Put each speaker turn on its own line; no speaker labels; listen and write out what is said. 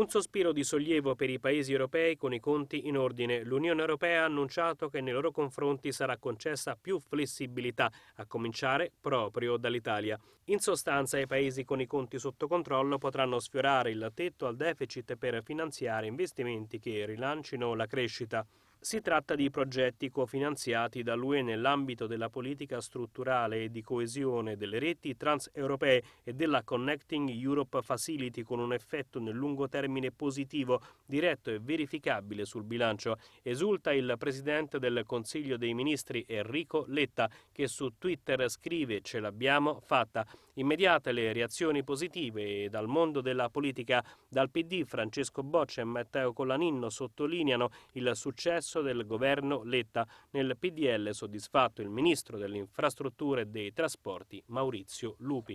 Un sospiro di sollievo per i paesi europei con i conti in ordine. L'Unione Europea ha annunciato che nei loro confronti sarà concessa più flessibilità, a cominciare proprio dall'Italia. In sostanza i paesi con i conti sotto controllo potranno sfiorare il tetto al deficit per finanziare investimenti che rilancino la crescita. Si tratta di progetti cofinanziati dall'UE nell'ambito della politica strutturale e di coesione delle reti transeuropee e della Connecting Europe Facility con un effetto nel lungo termine positivo, diretto e verificabile sul bilancio. Esulta il presidente del Consiglio dei Ministri Enrico Letta che su Twitter scrive ce l'abbiamo fatta Immediate le reazioni positive e dal mondo della politica. Dal PD Francesco Boccia e Matteo Colaninno sottolineano il successo del governo Letta. Nel PDL soddisfatto il ministro delle infrastrutture e dei trasporti Maurizio Lupi.